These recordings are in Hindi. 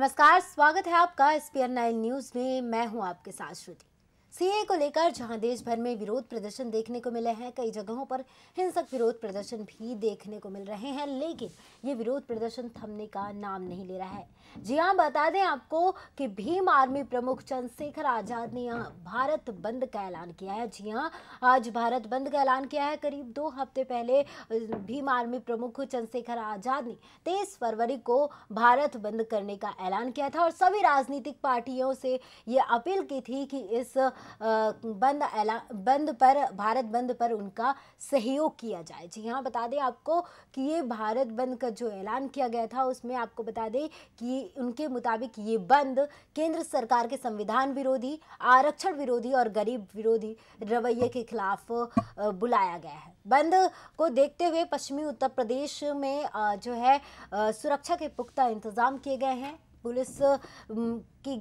नमस्कार स्वागत है आपका एस पी न्यूज में मैं हूं आपके साथ श्रुति सीए को लेकर जहां देश भर में विरोध प्रदर्शन देखने को मिले हैं कई जगहों पर हिंसक विरोध प्रदर्शन भी देखने को मिल रहे हैं लेकिन ये विरोध प्रदर्शन थमने का नाम नहीं ले रहा है जी हाँ बता दें आपको कि भीम आर्मी प्रमुख चंद्रशेखर आजाद ने यहाँ भारत बंद का ऐलान किया है जी हाँ आज भारत बंद का ऐलान किया है करीब दो हफ्ते पहले भीम आर्मी प्रमुख चंद्रशेखर आजाद ने तेईस फरवरी को भारत बंद करने का ऐलान किया था और सभी राजनीतिक पार्टियों से ये अपील की थी कि इस बंद एला बंद पर भारत बंद पर उनका सहयोग किया जाए जी हाँ बता दें आपको कि ये भारत बंद का जो ऐलान किया गया था उसमें आपको बता दें कि उनके मुताबिक ये बंद केंद्र सरकार के संविधान विरोधी आरक्षण विरोधी और गरीब विरोधी रवैये के खिलाफ बुलाया गया है बंद को देखते हुए पश्चिमी उत्तर प्रदेश में जो है सुरक्षा के पुख्ता इंतजाम किए गए हैं पुलिस की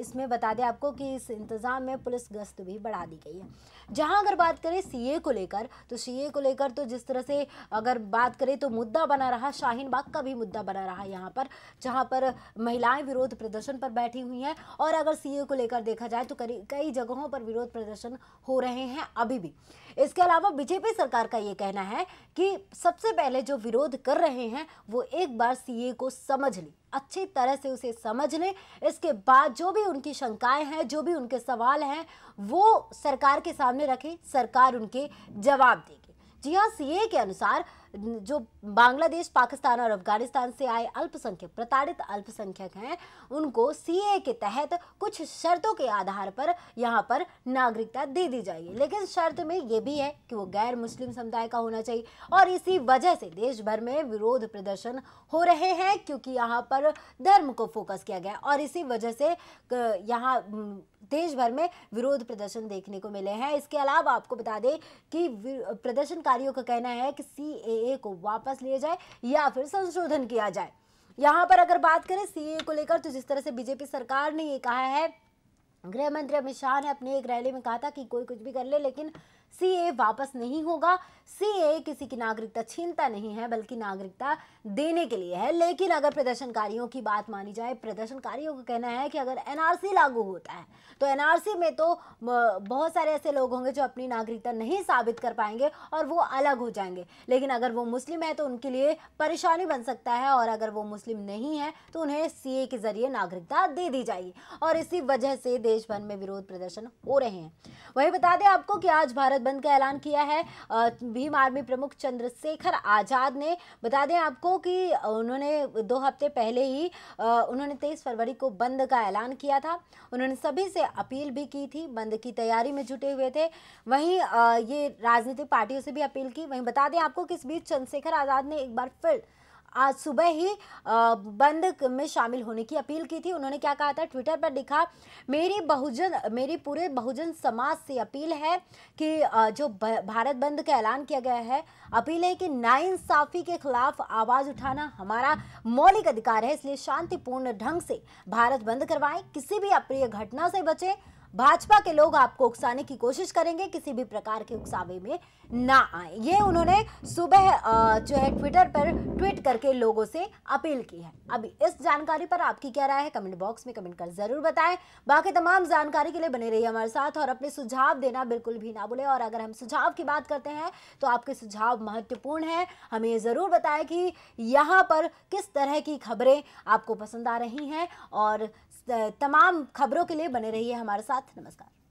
इसमें बता दें आपको कि इस इंतज़ाम में पुलिस गश्त भी बढ़ा दी गई है जहां अगर बात करें सीए को लेकर तो सीए को लेकर तो जिस तरह से अगर बात करें तो मुद्दा बना रहा शाहीन बाग का भी मुद्दा बना रहा यहां पर जहां पर महिलाएं विरोध प्रदर्शन पर बैठी हुई हैं और अगर सीए को लेकर देखा जाए तो कई जगहों पर विरोध प्रदर्शन हो रहे हैं अभी भी इसके अलावा बीजेपी सरकार का ये कहना है कि सबसे पहले जो विरोध कर रहे हैं वो एक बार सीए को समझ लें अच्छी तरह से उसे समझ लें इसके बात जो भी उनकी शंकाएं हैं जो भी उनके सवाल हैं वो सरकार के सामने रखें सरकार उनके जवाब देगी जी हाँ सी के अनुसार जो बांग्लादेश पाकिस्तान और अफगानिस्तान से आए अल्पसंख्यक प्रताड़ित अल्पसंख्यक हैं उनको सी के तहत कुछ शर्तों के आधार पर यहाँ पर नागरिकता दे दी जाएगी लेकिन शर्त में ये भी है कि वो गैर मुस्लिम समुदाय का होना चाहिए और इसी वजह से देश भर में विरोध प्रदर्शन हो रहे हैं क्योंकि यहाँ पर धर्म को फोकस किया गया और इसी वजह से यहाँ देश भर में विरोध प्रदर्शन देखने को मिले हैं इसके अलावा आपको बता दें कि प्रदर्शनकारियों का कहना है कि सी सीए को वापस लिया जाए या फिर संशोधन किया जाए यहाँ पर अगर बात करें सीए को लेकर तो जिस तरह से बीजेपी सरकार ने ये कहा है गृह मंत्री अमित शाह ने अपनी एक रैली में कहा था कि कोई कुछ भी कर ले लेकिन सीए वापस नहीं होगा सीए किसी की नागरिकता छीनता नहीं है बल्कि नागरिकता देने के लिए है लेकिन अगर प्रदर्शनकारियों की बात मानी जाए प्रदर्शनकारियों का कहना है कि अगर एनआरसी लागू होता है तो एनआरसी में तो बहुत सारे ऐसे लोग होंगे जो अपनी नागरिकता नहीं साबित कर पाएंगे और वो अलग हो जाएंगे लेकिन अगर वो मुस्लिम है तो उनके लिए परेशानी बन सकता है और अगर वो मुस्लिम नहीं है तो उन्हें सी के जरिए नागरिकता दे दी जाएगी और इसी वजह से देश भर में विरोध प्रदर्शन हो रहे हैं वही बता दें आपको कि आज भारत बंद का ऐलान किया है भीम आर्मी प्रमुख चंद्रशेखर आज़ाद ने बता दें आपको कि उन्होंने दो हफ्ते पहले ही उन्होंने तेईस फरवरी को बंद का ऐलान किया था उन्होंने सभी से अपील भी की थी बंद की तैयारी में जुटे हुए थे वहीं ये राजनीतिक पार्टियों से भी अपील की वहीं बता दें आपको कि इस बीच चंद्रशेखर आज़ाद ने एक बार फिर आज सुबह ही बंद में शामिल होने की अपील की थी उन्होंने क्या कहा था ट्विटर पर लिखा मेरी बहुजन मेरी पूरे बहुजन समाज से अपील है कि जो भारत बंद का ऐलान किया गया है अपील है कि नाइंसाफ़ी के खिलाफ आवाज़ उठाना हमारा मौलिक अधिकार है इसलिए शांतिपूर्ण ढंग से भारत बंद करवाएं किसी भी अप्रिय घटना से बचें भाजपा के लोग आपको उकसाने की कोशिश करेंगे किसी भी प्रकार के उकसावे में ना आए ये उन्होंने सुबह जो है ट्विटर पर ट्वीट करके लोगों से अपील की है अभी इस जानकारी पर आपकी क्या राय है कमेंट बॉक्स में कमेंट कर जरूर बताएं बाकी तमाम जानकारी के लिए बने रहिए हमारे साथ और अपने सुझाव देना बिल्कुल भी ना भूलें और अगर हम सुझाव की बात करते हैं तो आपके सुझाव महत्वपूर्ण है हमें ये ज़रूर बताएं कि यहाँ पर किस तरह की खबरें आपको पसंद आ रही हैं और तमाम खबरों के लिए बने रहिए हमारे साथ नमस्कार